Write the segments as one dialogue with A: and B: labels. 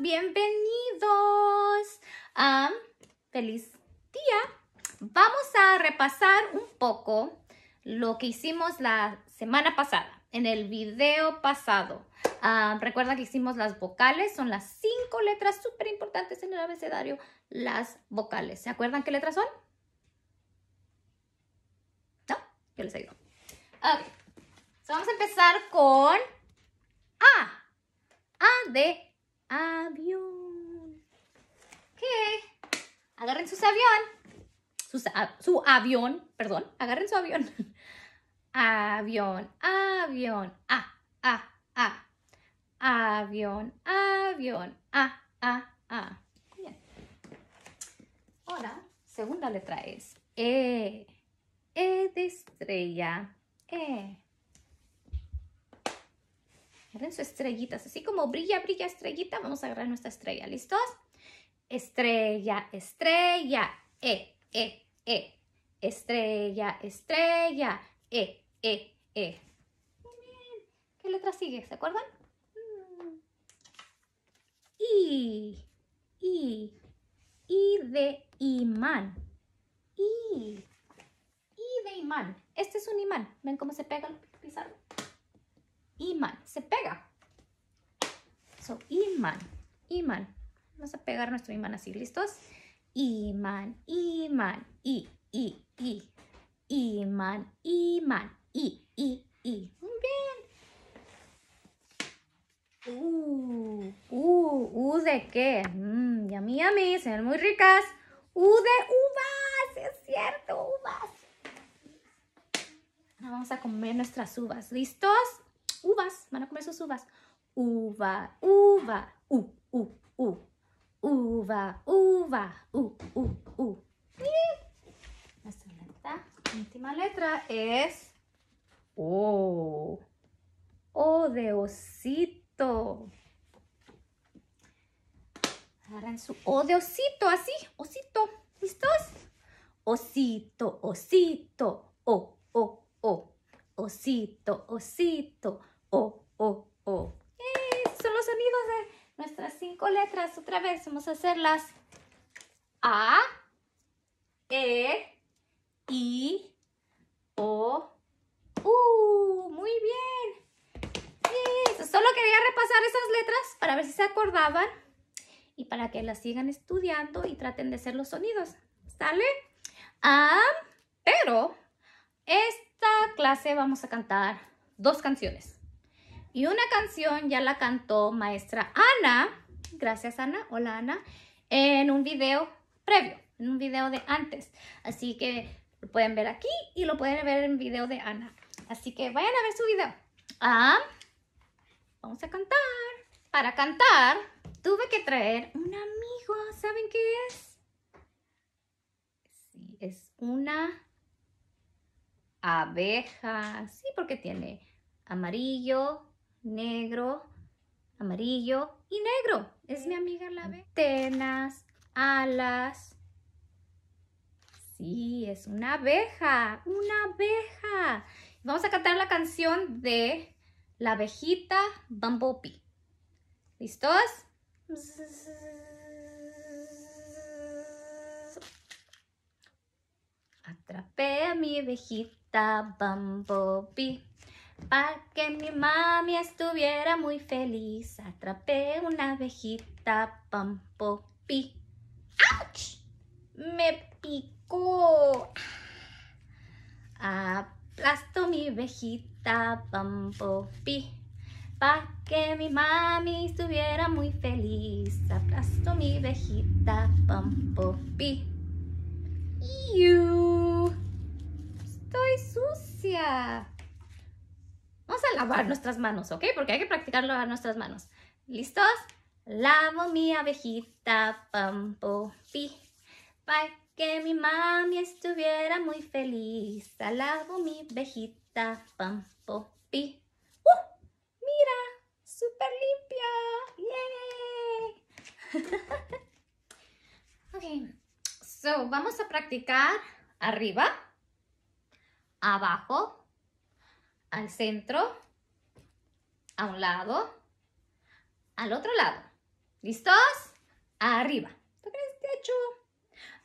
A: bienvenidos. a feliz día. Vamos a repasar un poco lo que hicimos la semana pasada, en el video pasado. Ah, recuerda que hicimos las vocales, son las cinco letras súper importantes en el abecedario, las vocales. ¿Se acuerdan qué letras son? No, yo les ido. Ok, vamos a empezar con A. A de avión. ¿Qué? Agarren sus avión. su avión, perdón, agarren su avión. Avión, avión, a, a, a. Avión, avión, a, a, a. Bien. Ahora, segunda letra es E. E de estrella. E sus estrellitas, así como brilla, brilla estrellita. Vamos a agarrar nuestra estrella, ¿listos? Estrella, estrella, e, e, e. Estrella, estrella, e, e, e. ¿Qué letra sigue? ¿Se acuerdan? I, I, I de imán. I, I de imán. Este es un imán. ¿Ven cómo se pega el pizarro? imán, se pega. So, imán, imán. Vamos a pegar nuestro imán así, ¿listos? Imán, imán, i, i, i. Imán, imán, i, i, i. Muy bien. Uh, uh, uh, ¿de qué? Mmm, a mí se ven muy ricas. U de uvas, es cierto, uvas. Ahora vamos a comer nuestras uvas, ¿listos? uvas, van a comer sus uvas. Uva, uva, u, u, u. Uva, uva, u, u, u. Y nuestra última letra es O. O de osito. Agarran su O de osito, así, osito. ¿Listos? Osito, osito, o, o, o osito, osito, o, o, o. Son los sonidos de nuestras cinco letras. Otra vez vamos a hacerlas. A, E, I, O, U. Muy bien. Solo quería repasar esas letras para ver si se acordaban y para que las sigan estudiando y traten de hacer los sonidos. ¿Sale? Ah, pero este esta clase vamos a cantar dos canciones. Y una canción ya la cantó maestra Ana, gracias Ana, hola Ana, en un video previo, en un video de antes. Así que lo pueden ver aquí y lo pueden ver en video de Ana. Así que vayan a ver su video. Ah, vamos a cantar. Para cantar tuve que traer un amigo, ¿saben qué es? es una abeja, sí, porque tiene amarillo, negro, amarillo y negro. Es mi amiga la abeja. Tenas, alas. Sí, es una abeja, una abeja. Vamos a cantar la canción de la abejita Bumblebee. ¿Listos? Atrapé a mi abejita Bumblebee. Para que mi mami estuviera muy feliz, atrapé una abejita Bumblebee. ¡Auch! Me picó. Aplasto mi abejita Bumblebee. Pa' que mi mami estuviera muy feliz, aplasto mi abejita Bumblebee. You sucia. Vamos a lavar nuestras manos, ¿ok? Porque hay que practicar lavar nuestras manos. ¿Listos? Lavo mi abejita pi para que mi mami estuviera muy feliz. Lavo mi abejita pi. ¡Uh! ¡Mira! ¡Súper limpia! ¡Yay! ok, so vamos a practicar arriba abajo, al centro, a un lado, al otro lado. ¿Listos? Arriba. Toquen el techo.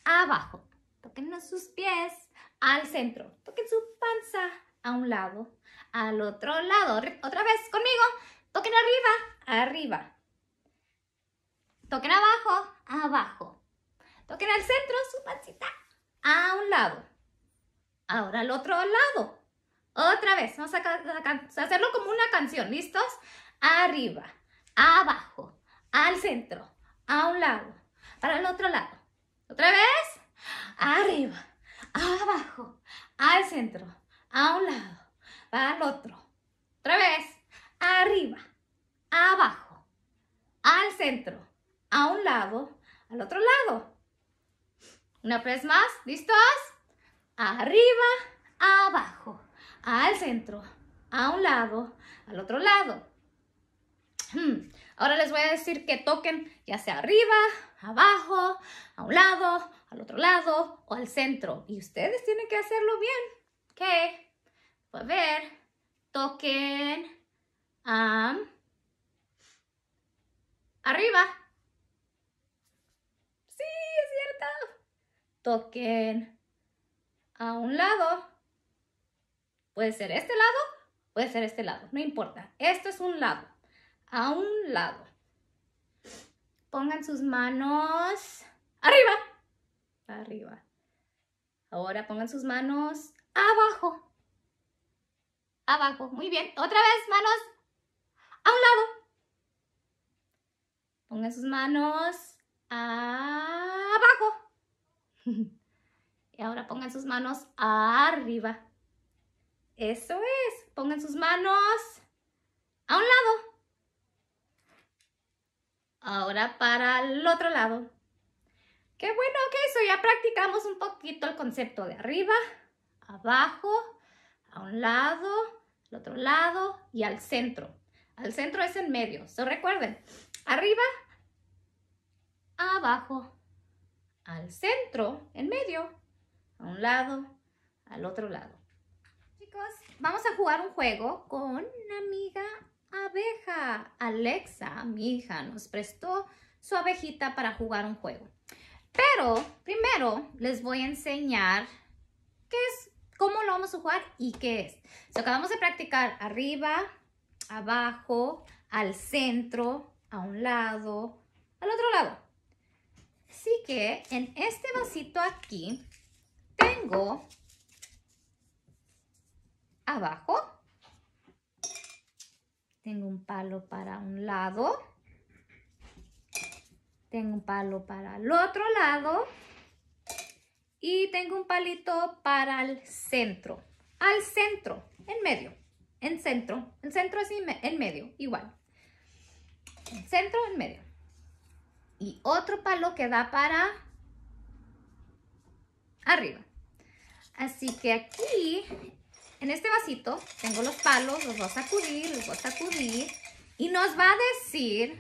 A: Abajo. Toquen sus pies. Al centro. Toquen su panza. A un lado. Al otro lado. Otra vez conmigo. Toquen arriba. Arriba. Toquen abajo. Abajo. Toquen al centro su pancita. A un lado Ahora al otro lado. Otra vez, vamos a, hacerlo como una canción, ¿listos? Arriba, abajo, al centro, a un lado, para el otro lado. Otra vez, arriba, abajo, al centro, a un lado, para el otro. Otra vez, arriba, abajo, al centro, a un lado, al otro lado. Una vez más, ¿listos? arriba, abajo, al centro, a un lado, al otro lado. Hmm. Ahora les voy a decir que toquen ya sea arriba, abajo, a un lado, al otro lado o al centro. Y ustedes tienen que hacerlo bien. Ok. Pues a ver, toquen arriba. Sí, es cierto. Toquen a un lado. Puede ser este lado, puede ser este lado, no importa. Esto es un lado, a un lado. Pongan sus manos arriba, arriba. Ahora pongan sus manos abajo, abajo. Muy bien, otra vez, manos a un lado. Pongan sus manos abajo. Y ahora pongan sus manos arriba. Eso es. Pongan sus manos a un lado. Ahora para el otro lado. Qué bueno, que eso! ya practicamos un poquito el concepto de arriba, abajo, a un lado, al otro lado y al centro. Al centro es en medio. ¿Se recuerden, arriba, abajo, al centro, en medio a un lado, al otro lado. Chicos, vamos a jugar un juego con una amiga abeja. Alexa, mi hija, nos prestó su abejita para jugar un juego. Pero primero les voy a enseñar qué es, cómo lo vamos a jugar y qué es. acabamos de practicar arriba, abajo, al centro, a un lado, al otro lado. Así que en este vasito aquí tengo abajo. Tengo un palo para un lado. Tengo un palo para el otro lado. Y tengo un palito para el centro. Al centro, en medio. En centro. En centro es en medio, igual. En centro, en medio. Y otro palo que da para arriba. Así que aquí, en este vasito, tengo los palos, los voy a sacudir, los voy a sacudir. Y nos va a decir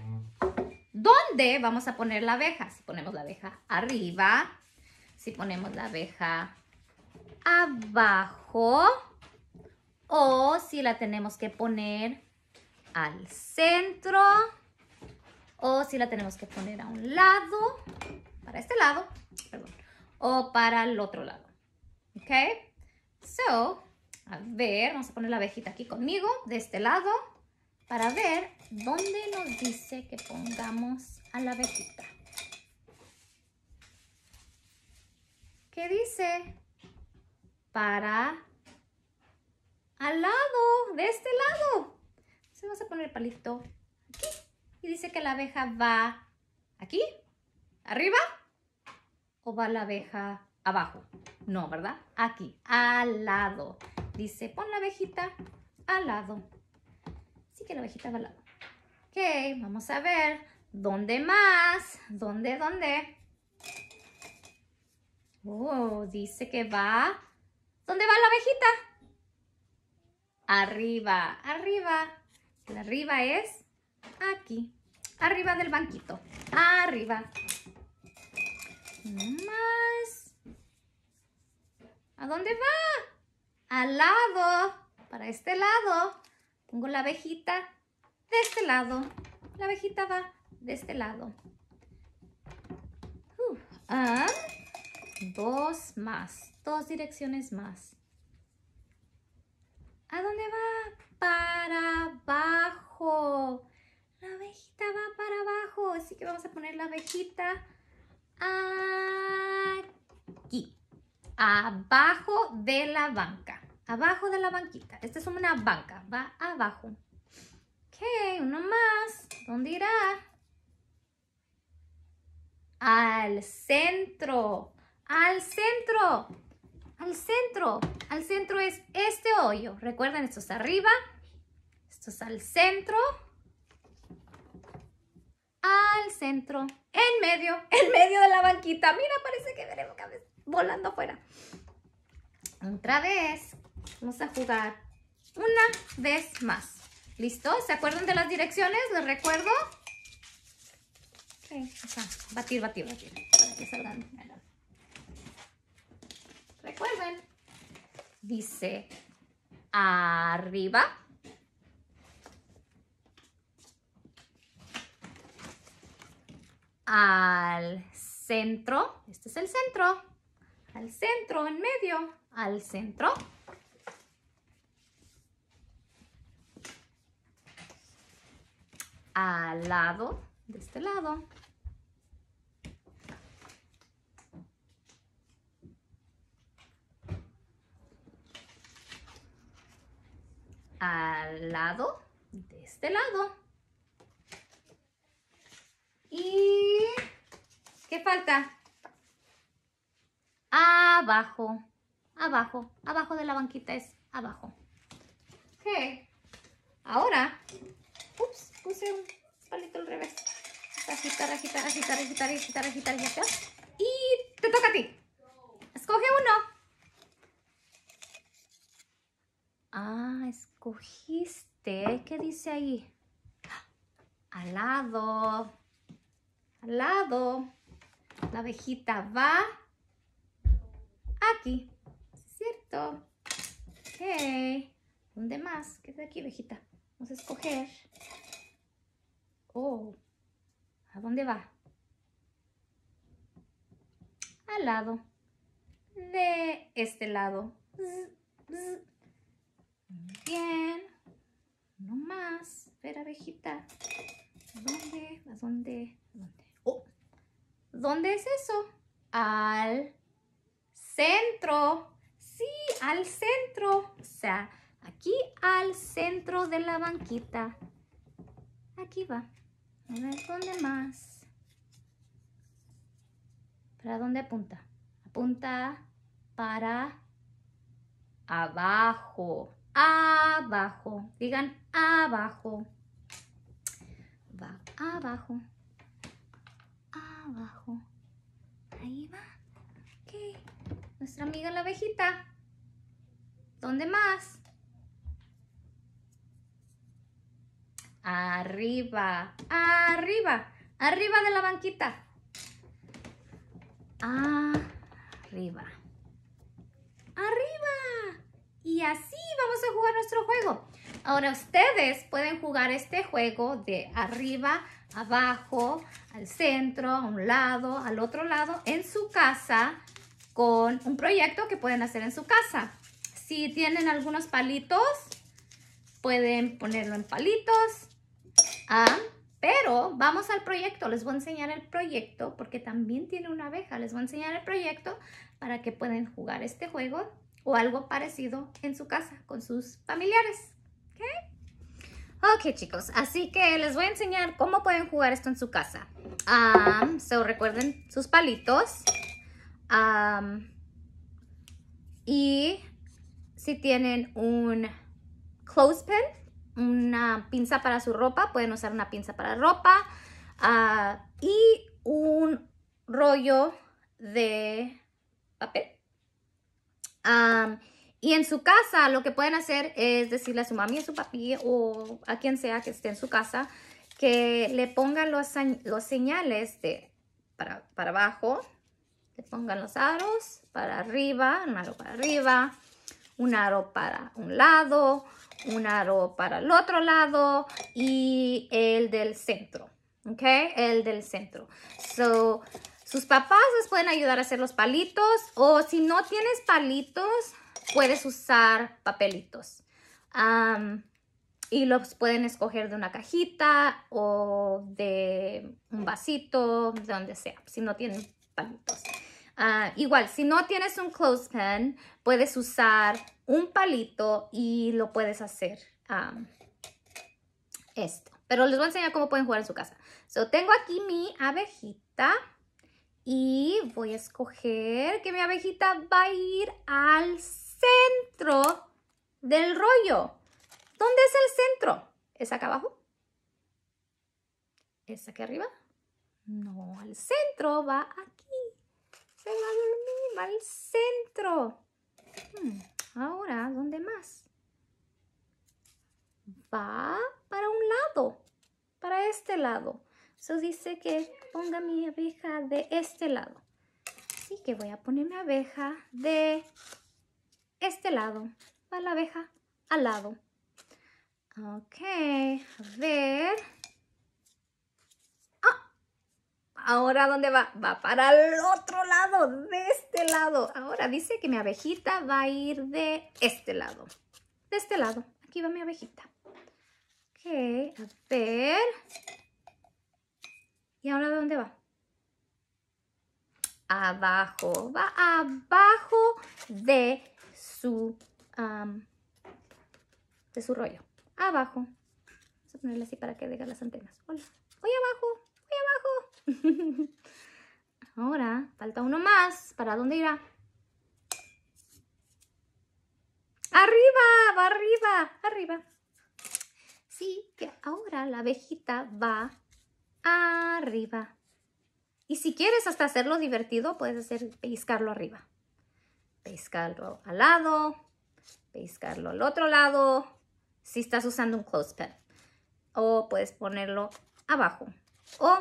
A: dónde vamos a poner la abeja. Si ponemos la abeja arriba, si ponemos la abeja abajo o si la tenemos que poner al centro o si la tenemos que poner a un lado, para este lado, perdón, o para el otro lado. ¿Ok? So, a ver, vamos a poner la abejita aquí conmigo, de este lado, para ver dónde nos dice que pongamos a la abejita. ¿Qué dice? Para al lado, de este lado. Entonces vamos a poner el palito aquí. Y dice que la abeja va aquí, arriba, o va la abeja abajo. No, ¿verdad? Aquí, al lado. Dice, pon la abejita al lado. Sí, que la abejita va al lado. Ok, vamos a ver. ¿Dónde más? ¿Dónde, dónde? Oh, dice que va. ¿Dónde va la abejita? Arriba, arriba. La arriba es aquí. Arriba del banquito. Arriba. Más mm, dónde va? Al lado, para este lado. Pongo la abejita de este lado. La abejita va de este lado. dos más, dos direcciones más. ¿A dónde va? Para abajo. La abejita va para abajo. Así que vamos a poner la abejita aquí abajo de la banca. Abajo de la banquita. Esta es una banca. Va abajo. Ok, uno más. ¿Dónde irá? Al centro. Al centro. Al centro. Al centro es este hoyo. Recuerden, esto es arriba. Esto es al centro. Al centro. En medio. En medio de la banquita. Mira, parece que veremos cabeza volando afuera. Otra vez. Vamos a jugar una vez más. ¿Listo? ¿Se acuerdan de las direcciones? ¿Les recuerdo? Sí, acá. Batir, batir, batir. Para que Recuerden. Dice arriba. Al centro. Este es el centro al centro, en medio, al centro. Al lado, de este lado. Al lado, de este lado. ¿Y qué falta? abajo, abajo, abajo de la banquita es abajo. Ok, ahora, ups, puse un palito al revés. Agitar, agitar, agitar, agitar, agitar, agitar, rajita. Y te toca a ti. Escoge uno. Ah, escogiste. ¿Qué dice ahí? Al lado. Al lado. La abejita va Aquí. ¿Cierto? Ok. ¿Dónde más? ¿Qué es de aquí, viejita? Vamos a escoger. Oh. ¿A dónde va? Al lado. De este lado. Bien. No más. Espera, abejita. ¿A dónde? ¿A dónde? ¿A dónde? Oh. ¿Dónde es eso? Al centro, sí, al centro, o sea, aquí al centro de la banquita. Aquí va. A ver, ¿dónde más? ¿Para dónde apunta? Apunta para abajo, abajo. Digan abajo. Va abajo, abajo. Ahí va nuestra amiga la abejita. ¿Dónde más? Arriba, arriba, arriba de la banquita. Arriba, arriba. Y así vamos a jugar nuestro juego. Ahora ustedes pueden jugar este juego de arriba, abajo, al centro, a un lado, al otro lado, en su casa, con un proyecto que pueden hacer en su casa. Si tienen algunos palitos, pueden ponerlo en palitos. Ah, pero vamos al proyecto. Les voy a enseñar el proyecto porque también tiene una abeja. Les voy a enseñar el proyecto para que puedan jugar este juego o algo parecido en su casa con sus familiares. ¿Okay? Ok, chicos, así que les voy a enseñar cómo pueden jugar esto en su casa. Ah, so, recuerden sus palitos y si tienen un clothespin, una pinza para su ropa, pueden usar una pinza para ropa ah, y un rollo de papel. y en su casa lo que pueden hacer es decirle a su mami, a su papi o a quien sea que esté en su casa que le pongan los, señales de para, para abajo le pongan los aros para arriba, un aro para arriba, un aro para un lado, un aro para el otro lado y el del centro, ¿ok? El del centro. So, sus papás les pueden ayudar a hacer los palitos o si no tienes palitos, puedes usar papelitos. y los pueden escoger de una cajita o de un vasito, de donde sea, si no tienen palitos. Ah, igual, si no tienes un clothespin, puedes usar un palito y lo puedes hacer esto. Pero les voy a enseñar cómo pueden jugar en su casa. So, tengo aquí mi abejita y voy a escoger que mi abejita va a ir al centro del rollo. ¿Dónde es el centro? ¿Es acá abajo? ¿Es aquí arriba? No, al centro va aquí. Se va a dormir, va al centro. Hmm, ahora, ¿dónde más? Va para un lado, para este lado. Se dice que ponga mi abeja de este lado. Así que voy a poner mi abeja de este lado. Va la abeja al lado. Ok, a ver. Ahora, ¿dónde va? Va para el otro lado, de este lado. Ahora dice que mi abejita va a ir de este lado. De este lado. Aquí va mi abejita. Ok, a ver. ¿Y ahora dónde va? Abajo. Va abajo de su, de su rollo. Abajo. Vamos a ponerle así para que diga las antenas. Hola. Voy abajo. Ahora, falta uno más. ¿Para dónde irá? ¡Arriba! ¡Va arriba! ¡Arriba! Sí, que ahora la abejita va arriba. Y si quieres hasta hacerlo divertido, puedes hacer pescarlo arriba. Pescarlo al lado, pescarlo al otro lado, si estás usando un close clothespin. O puedes ponerlo abajo. O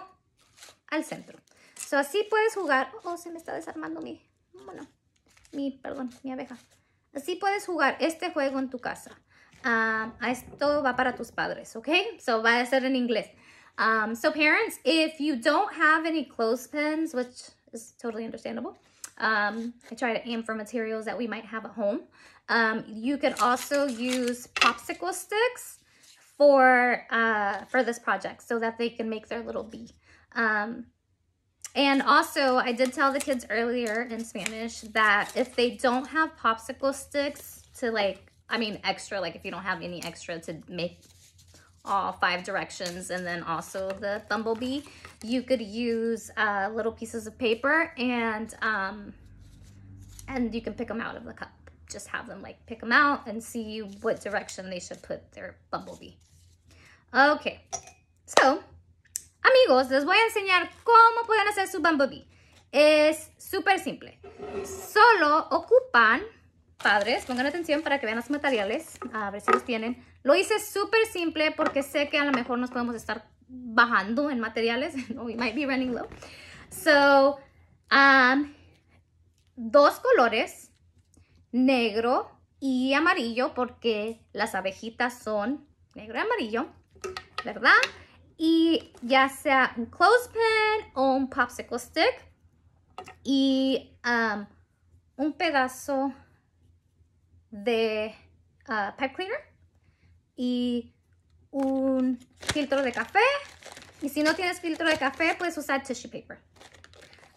A: al centro. So, así puedes jugar. Oh, se me está desarmando mi, bueno, mi, perdón, mi abeja. Así puedes jugar este juego en tu casa. Um, esto va para tus padres, ¿ok? So, va a ser en inglés. Um, so, parents, if you don't have any clothespins, which is totally understandable, um, I try to aim for materials that we might have at home. Um, you can also use popsicle sticks for, uh, for this project so that they can make their little bee. Um, and also, I did tell the kids earlier in Spanish that if they don't have popsicle sticks to like, I mean extra, like if you don't have any extra to make all five directions and then also the bumblebee, you could use uh, little pieces of paper and, um, and you can pick them out of the cup. Just have them like pick them out and see what direction they should put their bumblebee. Okay, so Amigos, les voy a enseñar cómo pueden hacer su bumblebee. Es súper simple. Solo ocupan, padres, pongan atención para que vean los materiales, a ver si los tienen. Lo hice súper simple porque sé que a lo mejor nos podemos estar bajando en materiales. We might be running low. So, um, dos colores, negro y amarillo, porque las abejitas son negro y amarillo, ¿verdad? y ya sea un clothespin o un popsicle stick y um, un pedazo de uh, pipe cleaner y un filtro de café y si no tienes filtro de café puedes usar tissue paper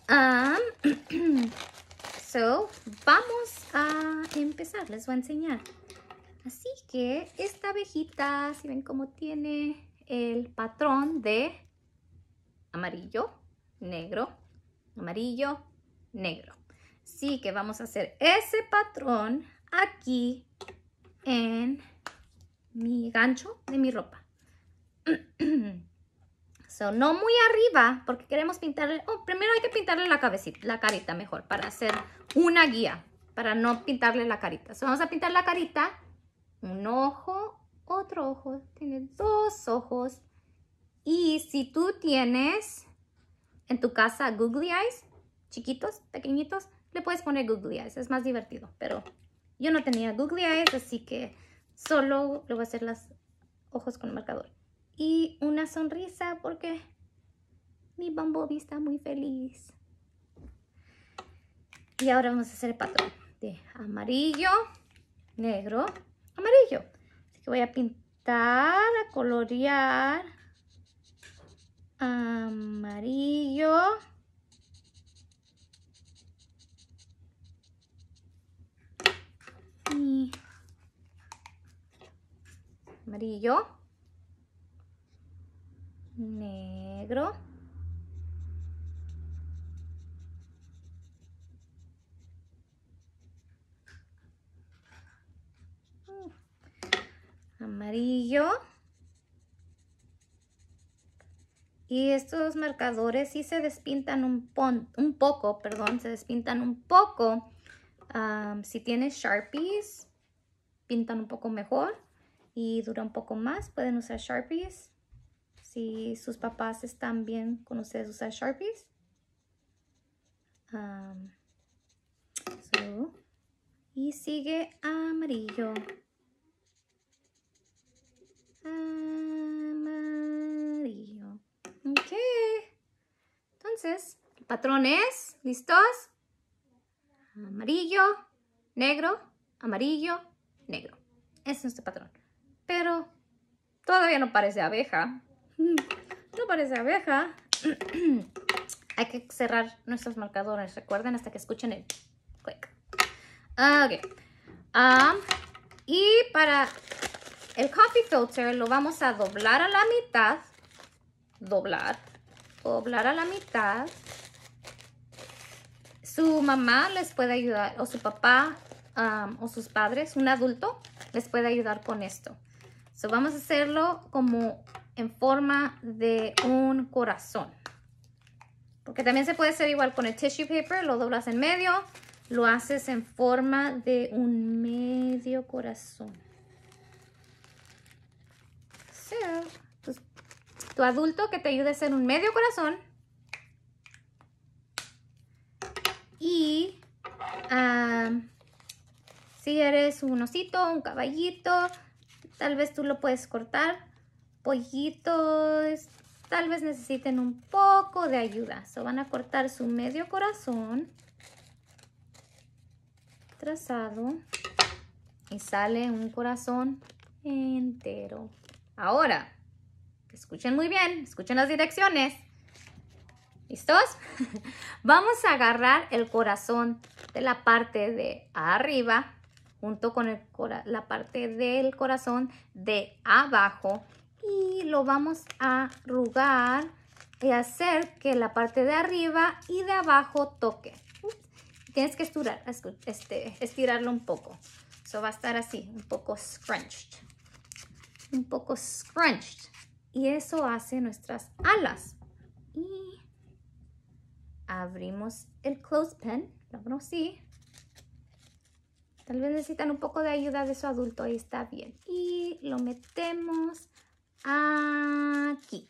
A: um, so vamos a empezar les voy a enseñar así que esta abejita si ven cómo tiene el patrón de amarillo, negro, amarillo, negro. Así que vamos a hacer ese patrón aquí en mi gancho de mi ropa. no muy arriba porque queremos pintarle... Oh, primero hay que pintarle la cabecita, la carita mejor para hacer una guía, para no pintarle la carita. vamos a pintar la carita, un ojo tiene dos ojos. Y si tú tienes en tu casa googly eyes, chiquitos, pequeñitos, le puedes poner googly eyes, es más divertido. Pero yo no tenía googly eyes, así que solo le voy a hacer los ojos con el marcador. Y una sonrisa porque mi bumblebee está muy feliz. Y ahora vamos a hacer el patrón de amarillo, negro, amarillo. Así que voy a pintar a colorear amarillo. amarillo. Negro. amarillo. Y estos marcadores sí se despintan un, un poco, perdón, se despintan un poco. si tienes Sharpies, pintan un poco mejor y dura un poco más. Pueden usar Sharpies. Si sus papás están bien con ustedes, usar Sharpies. y sigue amarillo amarillo. Ok. Entonces, el patrón es, ¿listos? Amarillo, negro, amarillo, negro. Ese es nuestro patrón. Pero todavía no parece abeja. No parece abeja. Hay que cerrar nuestros marcadores, recuerden, hasta que escuchen el click. Ok. Ah, y para el coffee filter lo vamos a doblar a la mitad. Doblar. Doblar a la mitad. Su mamá les puede ayudar, o su papá, o sus padres, un adulto, les puede ayudar con esto. So, vamos a hacerlo como en forma de un corazón. Porque también se puede hacer igual con el tissue paper, lo doblas en medio, lo haces en forma de un medio corazón tu adulto que te ayude a ser un medio corazón y ah, si eres un osito, un caballito, tal vez tú lo puedes cortar. Pollitos, tal vez necesiten un poco de ayuda. So van a cortar su medio corazón trazado y sale un corazón entero. Ahora, escuchen muy bien, escuchen las direcciones. ¿Listos? Vamos a agarrar el corazón de la parte de arriba junto con la parte del corazón de abajo y lo vamos a arrugar y hacer que la parte de arriba y de abajo toque. Tienes que este, estirarlo un poco. Eso va a estar así, un poco scrunched un poco scrunched. Y eso hace nuestras alas. Y abrimos el clothespin. Lo abro Tal vez necesitan un poco de ayuda de su adulto Ahí está bien. Y lo metemos aquí.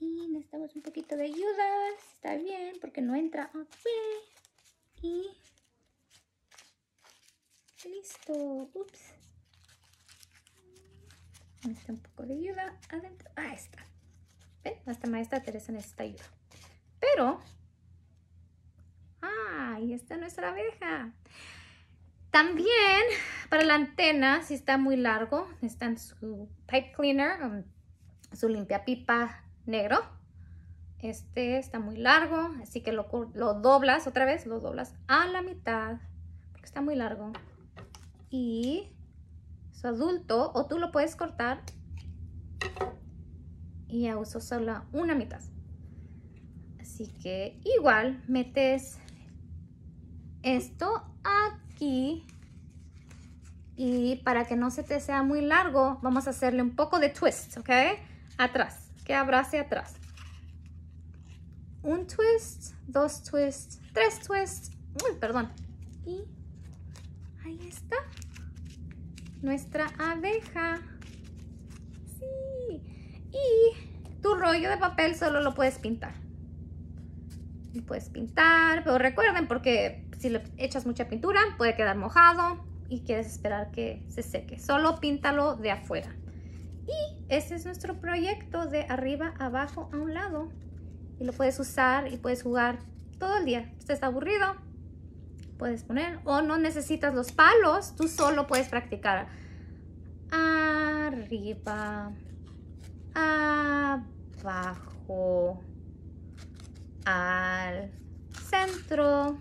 A: Y necesitamos un poquito de ayuda. Está bien, porque no entra. aquí. Y listo. Ups necesita un poco de ayuda adentro. Ah, ahí está. ¿Ven? Hasta maestra Teresa necesita ayuda. Pero, ah, ahí es nuestra abeja. También para la antena, si está muy largo, necesitan su pipe cleaner, um, su limpia pipa negro. Este está muy largo, así que lo, lo doblas otra vez, lo doblas a la mitad, porque está muy largo. Y adulto o tú lo puedes cortar y a uso solo una mitad. Así que igual metes esto aquí y para que no se te sea muy largo vamos a hacerle un poco de twist, ¿ok? Atrás, que abrace atrás. Un twist, dos twists, tres twists, uy, perdón. Y ahí está nuestra abeja. Sí. Y tu rollo de papel solo lo puedes pintar. y puedes pintar, pero recuerden porque si le echas mucha pintura puede quedar mojado y quieres esperar que se seque. Solo píntalo de afuera. Y ese es nuestro proyecto de arriba, abajo, a un lado. Y lo puedes usar y puedes jugar todo el día. Si estás aburrido, puedes poner. O no necesitas los palos, tú solo puedes practicar. Arriba, abajo, al centro,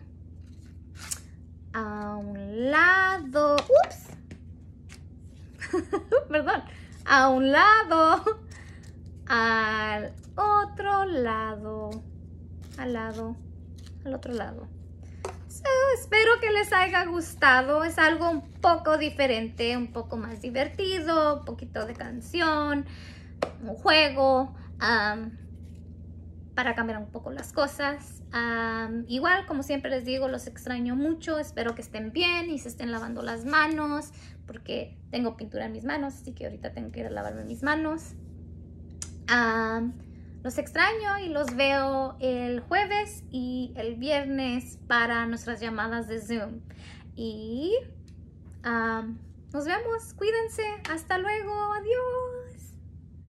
A: a un lado. ¡Ups! Perdón. A un lado, al otro lado, al lado, al otro lado espero que les haya gustado. Es algo un poco diferente, un poco más divertido, un poquito de canción, un juego, para cambiar un poco las cosas. igual, como siempre les digo, los extraño mucho. Espero que estén bien y se estén lavando las manos, porque tengo pintura en mis manos, así que ahorita tengo que ir a lavarme mis manos. Los extraño y los veo el jueves y el viernes para nuestras llamadas de Zoom. Y ah, nos vemos, cuídense, hasta luego, adiós.